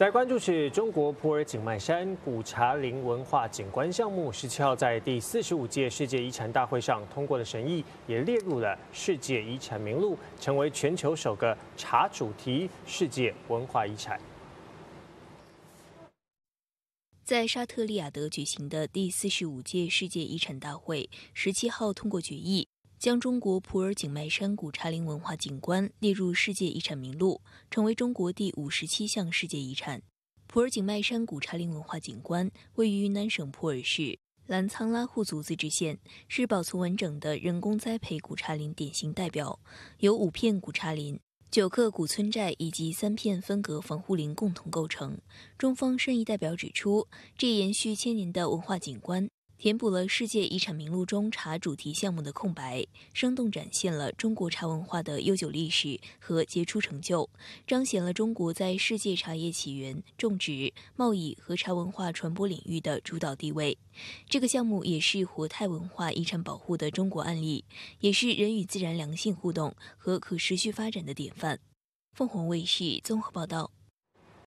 在关注是中国普洱景迈山古茶林文化景观项目，十七号在第四十五届世界遗产大会上通过的审议，也列入了世界遗产名录，成为全球首个茶主题世界文化遗产。在沙特利雅德举行的第四十五届世界遗产大会，十七号通过决议。将中国普洱景迈山古茶林文化景观列入世界遗产名录，成为中国第五十七项世界遗产。普洱景迈山古茶林文化景观位于云南省普洱市澜沧拉祜族自治县，是保存完整的人工栽培古茶林典型代表，由五片古茶林、九个古村寨以及三片分隔防护林共同构成。中方申遗代表指出，这延续千年的文化景观。填补了世界遗产名录中茶主题项目的空白，生动展现了中国茶文化的悠久历史和杰出成就，彰显了中国在世界茶叶起源、种植、贸易和茶文化传播领域的主导地位。这个项目也是活态文化遗产保护的中国案例，也是人与自然良性互动和可持续发展的典范。凤凰卫视综合报道。